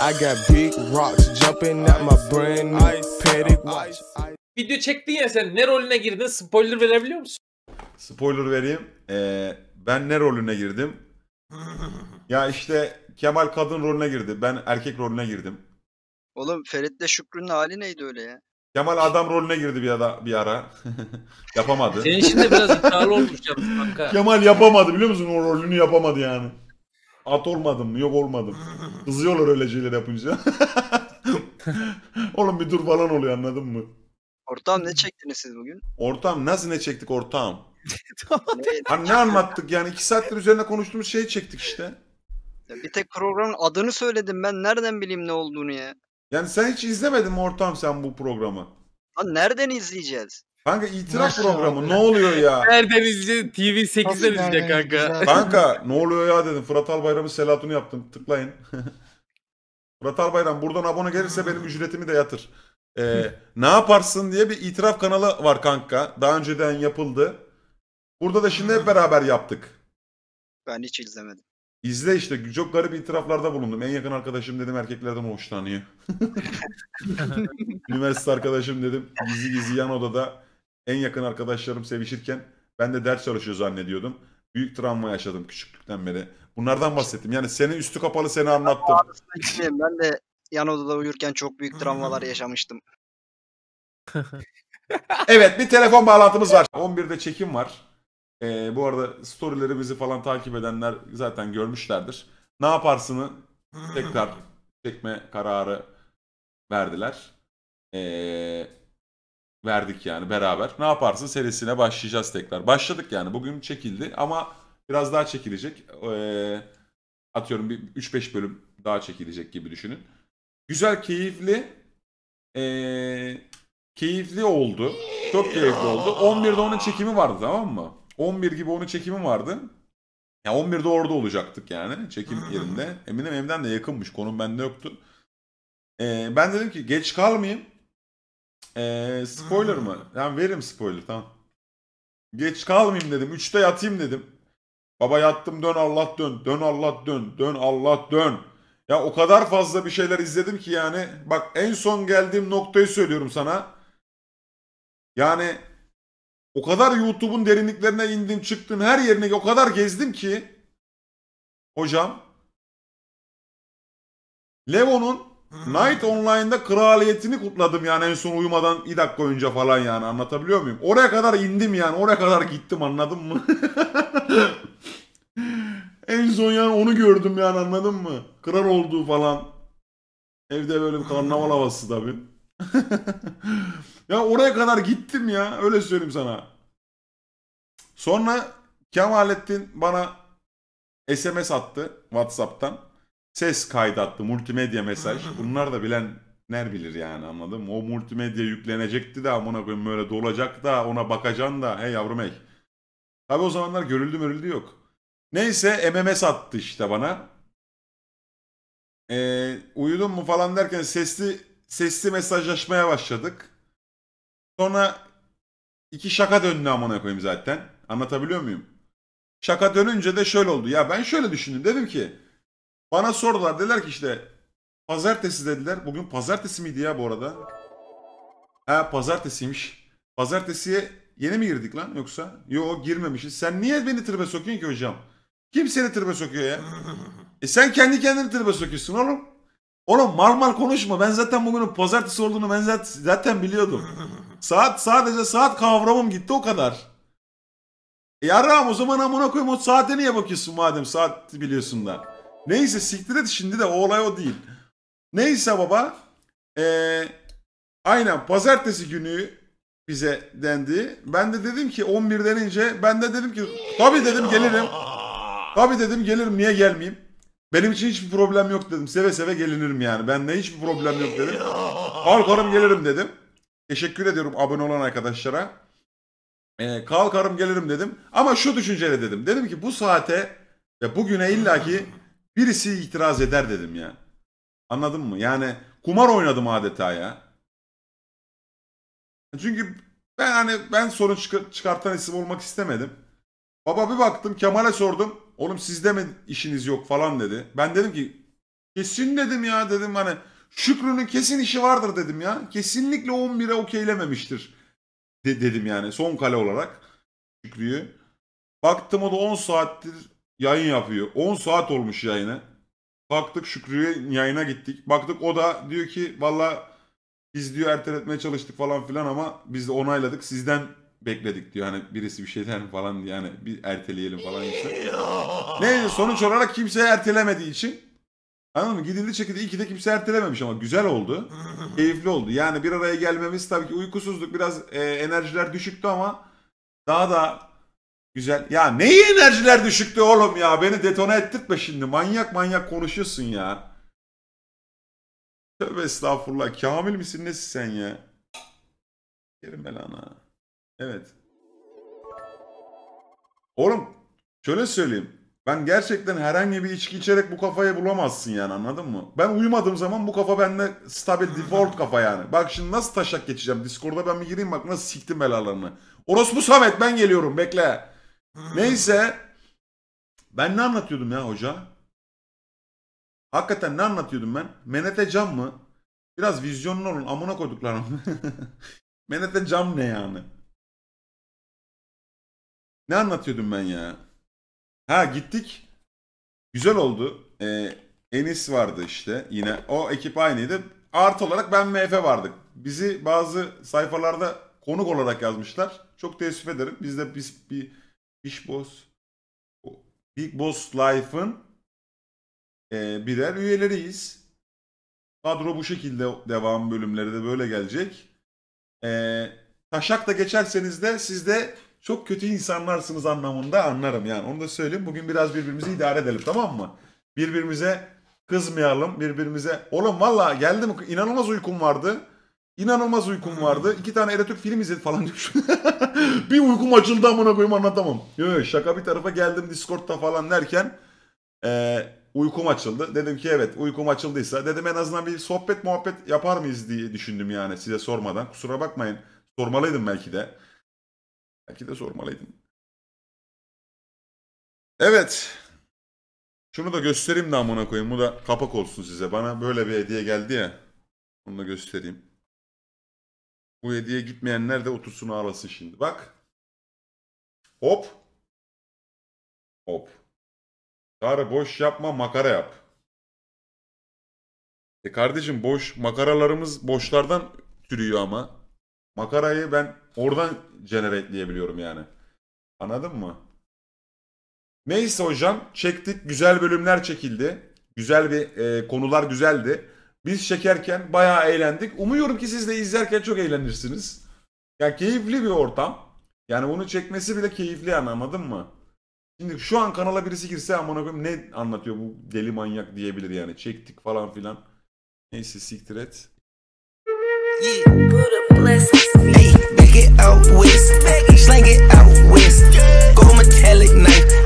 I got big rocks jumping at my brand new pedic watch. Video çektin ya sen ne rolüne girdin? Spoiler verebiliyor musun? Spoiler vereyim. Ee, ben ne rolüne girdim? ya işte Kemal kadın rolüne girdi. Ben erkek rolüne girdim. Oğlum Ferit'le Şükrü'nün hali neydi öyle ya? Kemal adam rolüne girdi bir ara. Bir ara. yapamadı. Senin şimdi biraz iddialı olmuş yalnız kanka. Kemal yapamadı biliyor musun? O rolünü yapamadı yani. At olmadım, yok olmadım. Kızıyorlar öyle şeyler yapınca. Oğlum bir dur falan oluyor anladın mı? Ortam ne çektiniz siz bugün? Ortam nasıl ne çektik ortam? hani ne anlattık yani iki saattir üzerine konuştuğumuz şeyi çektik işte. Ya bir tek programın adını söyledim ben nereden bileyim ne olduğunu ya. Yani sen hiç izlemedin mi ortam sen bu programı? Lan nereden izleyeceğiz? Kanka itiraf programı ne oluyor ya? Nereden izleyecek? TV 8'den izleyecek kanka. Kanka ne oluyor ya dedim. Fırat Albayram'ın selatını yaptım. Tıklayın. Fırat Albayram buradan abone gelirse benim ücretimi de yatır. Ee, ne yaparsın diye bir itiraf kanalı var kanka. Daha önceden yapıldı. Burada da şimdi hep beraber yaptık. Ben hiç izlemedim. İzle işte çok garip itiraflarda bulundum. En yakın arkadaşım dedim erkeklerden hoşlanıyor. Üniversite arkadaşım dedim gizli gizli yan odada en yakın arkadaşlarım sevişirken ben de ders çalışıyor zannediyordum. Büyük travma yaşadım küçüklükten beri. Bunlardan bahsettim. Yani senin üstü kapalı seni anlattım. Şey ben de yan odada uyurken çok büyük travmalar yaşamıştım. evet bir telefon bağlantımız var. 11'de çekim var. Ee, bu arada storylerimizi falan takip edenler zaten görmüşlerdir. Ne yaparsını tekrar çekme kararı verdiler. Ee, verdik yani beraber. Ne yaparsın serisine başlayacağız tekrar. Başladık yani bugün çekildi ama biraz daha çekilecek. Ee, atıyorum bir 3-5 bölüm daha çekilecek gibi düşünün. Güzel, keyifli. Ee, keyifli oldu. Çok keyifli oldu. 11'de onun çekimi vardı tamam mı? 11 gibi onun çekimi vardı. Ya yani 11'de orada olacaktık yani çekim yerinde. Eminim evden de yakınmış. Konum bende yoktu. Ee, ben dedim ki geç kalmayayım. Ee, spoiler mı? Yani veririm spoiler tamam. Geç kalmayayım dedim. üçte yatayım dedim. Baba yattım dön Allah dön. Dön Allah dön. Dön Allah dön. Ya o kadar fazla bir şeyler izledim ki yani. Bak en son geldiğim noktayı söylüyorum sana. Yani o kadar YouTube'un derinliklerine indim çıktım. Her yerine o kadar gezdim ki. Hocam. Levo'nun Night Online'da kraliyetini kutladım yani en son uyumadan 2 dakika önce falan yani anlatabiliyor muyum? Oraya kadar indim yani oraya kadar gittim anladın mı? en son yani onu gördüm yani anladın mı? Kral olduğu falan. Evde böyle bir karnaval havası tabii. ya oraya kadar gittim ya öyle söyleyeyim sana. Sonra Kemalettin bana SMS attı Whatsapp'tan ses kaydattı, multimedya mesaj. Bunlar da bilen ner bilir yani anladım. O multimedya yüklenecekti de amına koyayım böyle dolacak da ona bakacaksın da hey yavrum hey. Abi o zamanlar görüldü mörüldü yok. Neyse MMS attı işte bana. Ee, uyudun mu falan derken sesli sesli mesajlaşmaya başladık. Sonra iki şaka döndü amına koyayım zaten. Anlatabiliyor muyum? Şaka dönünce de şöyle oldu. Ya ben şöyle düşündüm. Dedim ki bana sordular dediler ki işte pazartesi dediler. Bugün pazartesi miydi ya bu arada? Ha pazartesiymiş. Pazartesiye yeni mi girdik lan yoksa? Yo girmemişiz. Sen niye beni tribe sokuyorsun ki hocam? Kim seni tribe sokuyor ya? E sen kendi kendini tribe sokuyorsun oğlum. Oğlum marmal konuşma. Ben zaten bugünün pazartesi olduğunu ben zaten biliyordum. Saat sadece saat kavramım gitti o kadar. E yaram o zaman amına koyayım o saate niye bakıyorsun madem saat biliyorsun da. Neyse siktir et şimdi de o olay o değil. Neyse baba. Ee, aynen pazartesi günü bize dendi. Ben de dedim ki 11 denince ben de dedim ki tabi dedim gelirim. Tabi dedim gelirim niye gelmeyeyim. Benim için hiçbir problem yok dedim. Seve seve gelinirim yani. ben Bende hiçbir problem yok dedim. Kalkarım gelirim dedim. Teşekkür ediyorum abone olan arkadaşlara. Ee, kalkarım gelirim dedim. Ama şu düşünceyle dedim. Dedim ki bu saate ve bugüne illaki Birisi itiraz eder dedim ya, Anladın mı? Yani kumar oynadım adeta ya. Çünkü ben hani ben sorun çıkartan isim olmak istemedim. Baba bir baktım Kemal'e sordum. Oğlum sizde mi işiniz yok falan dedi. Ben dedim ki kesin dedim ya dedim hani Şükrü'nün kesin işi vardır dedim ya. Kesinlikle 11'e okeylememiştir de dedim yani son kale olarak Şükrü'yü. Baktım o da 10 saattir yayın yapıyor. 10 saat olmuş yayını. Baktık Şükrü'ye yayına gittik. Baktık o da diyor ki valla biz diyor erteletmeye çalıştık falan filan ama biz de onayladık. Sizden bekledik diyor. Hani birisi bir şey der falan diye hani bir erteleyelim falan işte. Neyse sonuç olarak kimse ertelemediği için anladın mı? Gidildi çekildi. İyi ki de kimse ertelememiş ama güzel oldu. keyifli oldu. Yani bir araya gelmemiz tabii ki uykusuzluk biraz e, enerjiler düşüktü ama daha da Güzel. Ya neyi enerjiler düşüktü oğlum ya? Beni detone ettirtme şimdi. Manyak manyak konuşuyorsun ya. Tövbe estağfurullah. Kamil misin nesin sen ya? Yerim belana. Evet. Oğlum şöyle söyleyeyim. Ben gerçekten herhangi bir içki içerek bu kafayı bulamazsın yani anladın mı? Ben uyumadığım zaman bu kafa bende stabil default kafa yani. Bak şimdi nasıl taşak geçeceğim. Discord'a ben bir gireyim bak nasıl siktim belalarını. Orospu Samet ben geliyorum bekle. Neyse. Ben ne anlatıyordum ya hoca? Hakikaten ne anlatıyordum ben? Menete cam mı? Biraz vizyonlu olun amına koyduklarım. Menete cam ne yani? Ne anlatıyordum ben ya? Ha gittik. Güzel oldu. Ee, Enis vardı işte yine. O ekip aynıydı. Art olarak ben ve Efe vardık. Bizi bazı sayfalarda konuk olarak yazmışlar. Çok teessüf ederim. Biz de biz bir Big Boss Big Boss Life'ın e, birer üyeleriyiz. Kadro bu şekilde devam bölümleri de böyle gelecek. E, taşak da geçerseniz de siz de çok kötü insanlarsınız anlamında anlarım yani. Onu da söyleyeyim. Bugün biraz birbirimizi idare edelim tamam mı? Birbirimize kızmayalım. Birbirimize oğlum valla geldim inanılmaz uykum vardı. İnanılmaz uykum vardı. İki tane Eratürk film izledim falan diyor. uykum açıldı amına koyayım anlatamam. yok şaka bir tarafa geldim Discord'da falan derken e, uykum açıldı. Dedim ki evet uykum açıldıysa dedim en azından bir sohbet muhabbet yapar mıyız diye düşündüm yani size sormadan. Kusura bakmayın sormalıydım belki de. Belki de sormalıydım. Evet. Şunu da göstereyim de amına koyayım. Bu da kapak olsun size. Bana böyle bir hediye geldi ya. Onu da göstereyim. Bu hediye gitmeyenler de otursun ağlasın şimdi. Bak. Hop. Hop. Çağrı boş yapma makara yap. E kardeşim boş makaralarımız boşlardan türüyor ama. Makarayı ben oradan generateleyebiliyorum yani. Anladın mı? Neyse hocam çektik güzel bölümler çekildi. Güzel bir e, konular güzeldi. Biz çekerken bayağı eğlendik. Umuyorum ki siz de izlerken çok eğlenirsiniz. Ya yani keyifli bir ortam. Yani onu çekmesi bile keyifli yani anladın mı? Şimdi şu an kanala birisi girse aman koyayım ne anlatıyor bu deli manyak diyebilir yani. Çektik falan filan. Neyse siktir et. Yeah,